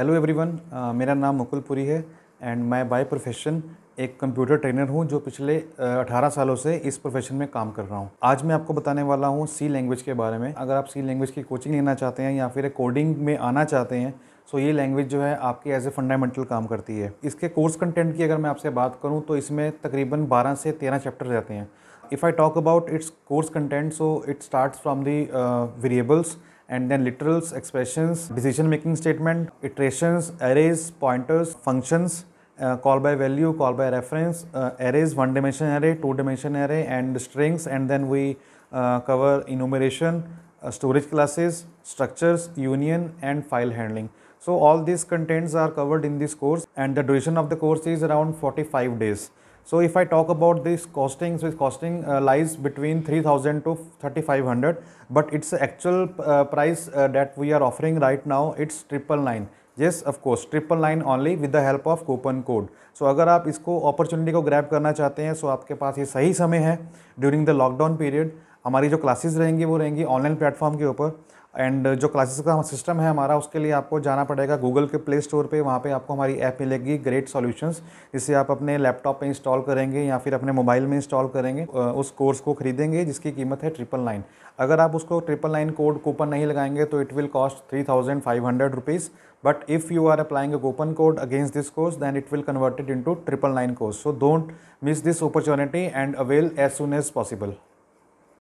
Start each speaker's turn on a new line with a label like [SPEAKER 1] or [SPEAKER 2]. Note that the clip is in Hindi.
[SPEAKER 1] हेलो एवरीवन uh, मेरा नाम मुकुल पुरी है एंड मैं बाय प्रोफेशन एक कंप्यूटर ट्रेनर हूं जो पिछले uh, अठारह सालों से इस प्रोफेशन में काम कर रहा हूं आज मैं आपको बताने वाला हूं सी लैंग्वेज के बारे में अगर आप सी लैंग्वेज की कोचिंग लेना चाहते हैं या फिर कोडिंग में आना चाहते हैं सो ये लैंग्वेज जो है आपकी एज ए फंडामेंटल काम करती है इसके कोर्स कंटेंट की अगर मैं आपसे बात करूँ तो इसमें तकरीबन बारह से तेरह चैप्टर रहते हैं if I talk about its course content so it start from the variables and then literals, expressions, decision making statement, iterations, arrays, pointers, functions, uh, call by value, call by reference, uh, arrays, one dimension array, two dimension array and strings and then we uh, cover enumeration, uh, storage classes, structures, union and file handling. So all these contents are covered in this course and the duration of the course is around 45 days. So if I talk about this costing, so its costing uh, lies between 3000 to 3500 but its actual uh, price uh, that we are offering right now it's triple nine yes of course triple nine only with the help of coupon code so अगर आप इसको opportunity को grab करना चाहते हैं so आपके पास ये सही समय है during the lockdown period हमारी जो classes रहेंगी वो रहेंगी online platform के ऊपर एंड uh, जो क्लासेस का सिस्टम है हमारा उसके लिए आपको जाना पड़ेगा गूगल के प्ले स्टोर पे वहाँ पे आपको हमारी ऐप मिलेगी ग्रेट सॉल्यूशंस जिसे आप अपने लैपटॉप पे इंस्टॉल करेंगे या फिर अपने मोबाइल में इंस्टॉल करेंगे उस कोर्स को खरीदेंगे जिसकी कीमत है ट्रिपल नाइन अगर आप उसको ट्रिपल नाइन कोड कूपन नहीं लगाएंगे तो it will cost three thousand five hundred rupees but if you are applying a coupon code against this course then it will converted it into triple nine course so don't miss this opportunity and avail as soon as